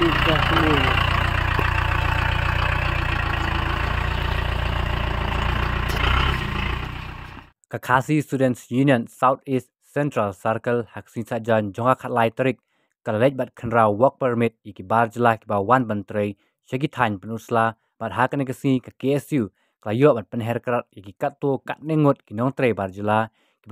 bisa Students Union Southeast Central Circle hak sinsa jan jonga khat lai tarik kalwek bat work permit iki bar jila ki ba wan bantre shegi thain penusla bat hakan ke KSU klayo bat penher karat iki kat to kat nengut ki trei tre bar jila ki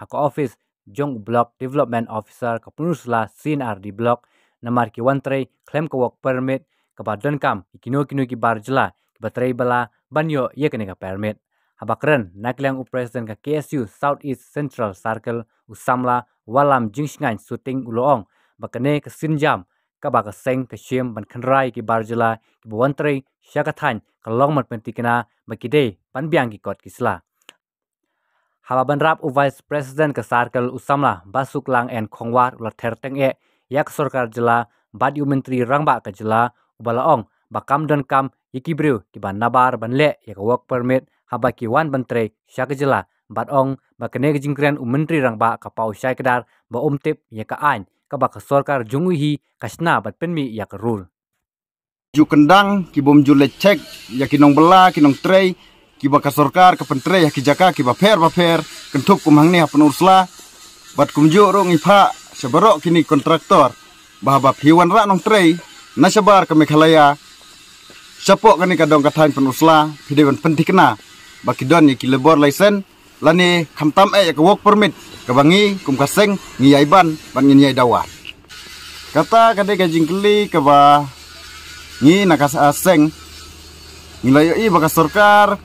hak office jong block development officer ka penusla CNRD block namar ki wan klem ka permit ka ba don kam kino kino ki bar jela ki ba bala banyo ye kene ka permit habakren naklang u president ka KSU South East Central Circle usamla walam jingsngan shooting uloong bakane ka sinjam ka ba ka seng ka shem ban khanrai ki bar jela ki ba wan shakathan ka longmat pentikna bakide panbiang ki kot kisla Haba rap u Vice President ke Circle Usamla Basuklang and Kongwar ulah terteng e yak sorkar jela bat yu menteri rangba ka jela ubala ong bakam don kam yikibriu kiba nabar banle yak work permit habaki wan bentre syak jela Bad ong bakne jingkren u menteri rangba ka pau syai kedar ba umtip yak an ka ba sorkar junguhi kasna bad penmi yak rul. ju kendang ki bom ju lecek ya kinong bela kinong trei kiba ka sorkar ka pentre yak kijaka kiba per ba per kentup kumhang ne hapen ursla bat kumju rong ipa seberok kini kontraktor bahabab hewan rak nong trei nasabar ke Meghalaya sepok kini kadang katain penusla videwan penting kena bagi don ki lebor license lani kamtam e ke work permit kebangi kum kaseng ngiyai ban ban ngiyai dawa kata kade kajing keli keba ngi nakas aseng ngilayo i baka kasmat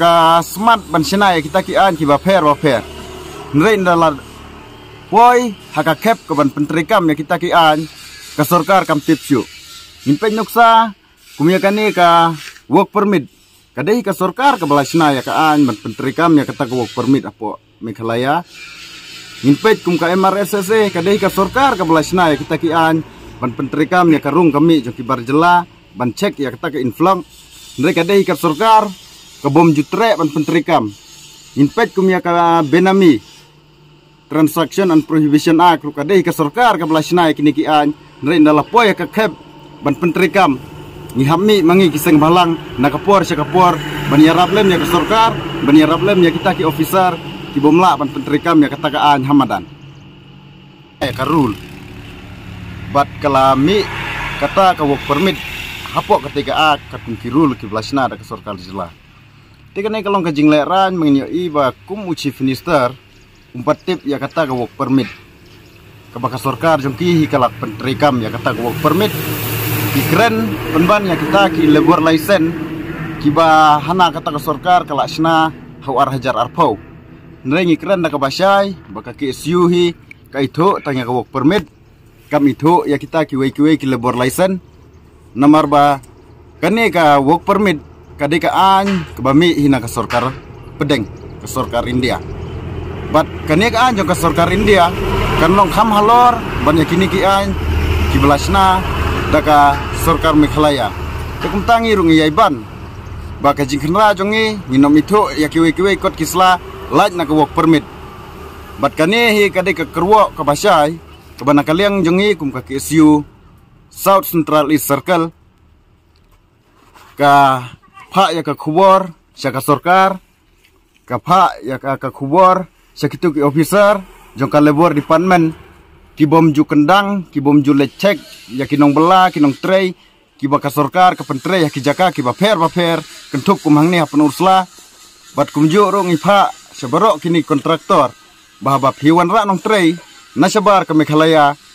ka smart ban sinai kita kian an ki ba fair nrein Woi, hakakep kaban pentrikam ya kita kian ke sorkar kam tipsyu. Nimpen nyuksa kumia ka work permit. Kadai kasorkar ke ya ka balasna ya kaan ban pentrikam ya kata ke work permit apo mekalaya. Nimpet kum ka MRSSE kadai ka sorkar ka balasna ya kita kian ban pentrikam ya karung kami joki barjela ban cek ya kata ke inflang. Mereka kadai kasorkar ke bom jutre ban pentrikam. Nimpet kum ya ka benami Transaction and Prohibition Act luka deh ke sarkar ke belasnai kini ki an nre ndala poya ke khep ban pentrikam ni hammi mangi kiseng balang nakapor syakapor ban yarap lem ya ke sarkar ban yarap lem ya kita ki officer ki bomla ban pentrikam ya katakaan hamadan eh karul bat kelami kata ka work permit hapo ketika a katun kirul ki belasna ada ke sarkar jela Tiga nih kalong kajing leran mengenai iba kum uci finister tip ya kata ke work permit kebakas sorkar jengki hikalak penterikam ya kata ke work permit ki keren penban ya kita ki lebur laisen kiba hana kata ke sorkar kalak sena hau arhajar arpau nerengi keren nak basyai baka ki siuhi ka itu tanya ke work permit kam itu ya kita ki wei ki wei lebur laisen nomor ba kene ka work permit kadeka an kebami hina ke sorkar pedeng ke sorkar India bat kini anjo ke India kan long kham halor banyak kini kian an ki belasna daka sarkar mekhalaya tangi rungi yaiban ba ka jongi nginom itu yakiwe kiwe kot kisla light nak work permit bat kini hi kade ke kerwo ke basai kebana kaliang jongi kum kaki KSU South Central East Circle ka pak ya ka khubor saka sarkar ka ya ka sekitu ki officer jongka lebor department ki ju kendang kibom ju lecek ya kinong bela kinong tray ki kasorkar ke pentre ya kijaka jaka fair ba kentuk ba kumang ursla bat kumju rong ipa seberok kini kontraktor bahaba hewan ra nong tray nasabar ke mekhalaya